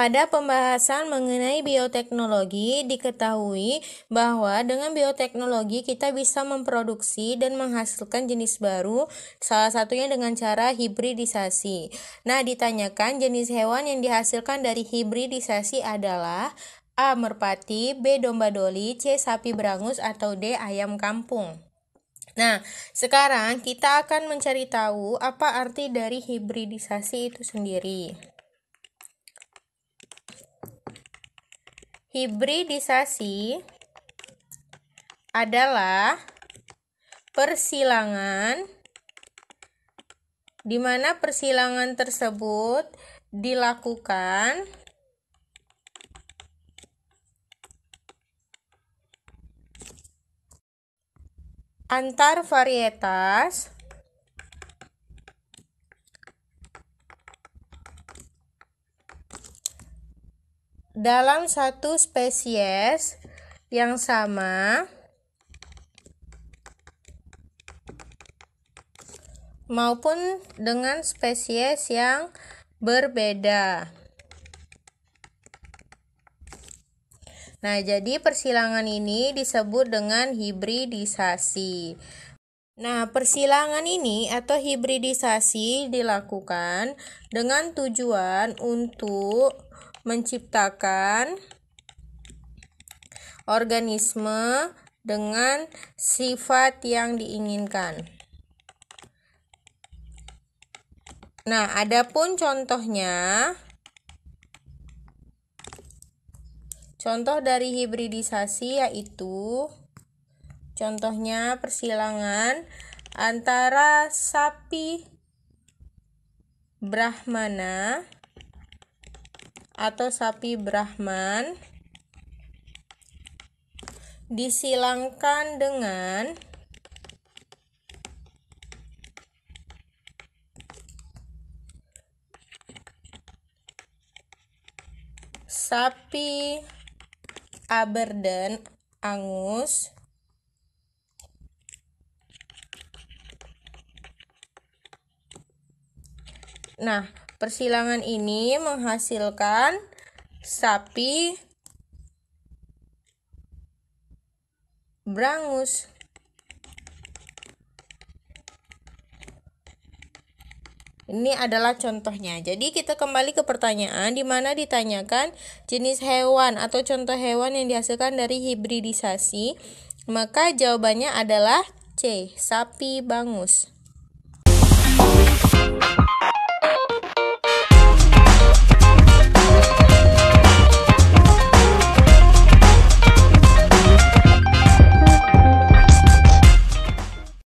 Pada pembahasan mengenai bioteknologi, diketahui bahwa dengan bioteknologi kita bisa memproduksi dan menghasilkan jenis baru, salah satunya dengan cara hibridisasi. Nah, ditanyakan jenis hewan yang dihasilkan dari hibridisasi adalah A. Merpati, B. Domba doli, C. Sapi berangus, atau D. Ayam kampung. Nah, sekarang kita akan mencari tahu apa arti dari hibridisasi itu sendiri. Hibridisasi adalah persilangan di mana persilangan tersebut dilakukan antar varietas dalam satu spesies yang sama maupun dengan spesies yang berbeda. Nah, jadi persilangan ini disebut dengan hibridisasi. Nah, persilangan ini atau hibridisasi dilakukan dengan tujuan untuk menciptakan organisme dengan sifat yang diinginkan. Nah, adapun contohnya contoh dari hibridisasi yaitu contohnya persilangan antara sapi Brahmana atau sapi Brahman disilangkan dengan sapi Aberdeen Angus Nah, Persilangan ini menghasilkan sapi brangus. Ini adalah contohnya. Jadi kita kembali ke pertanyaan di mana ditanyakan jenis hewan atau contoh hewan yang dihasilkan dari hibridisasi. Maka jawabannya adalah C, sapi bangus.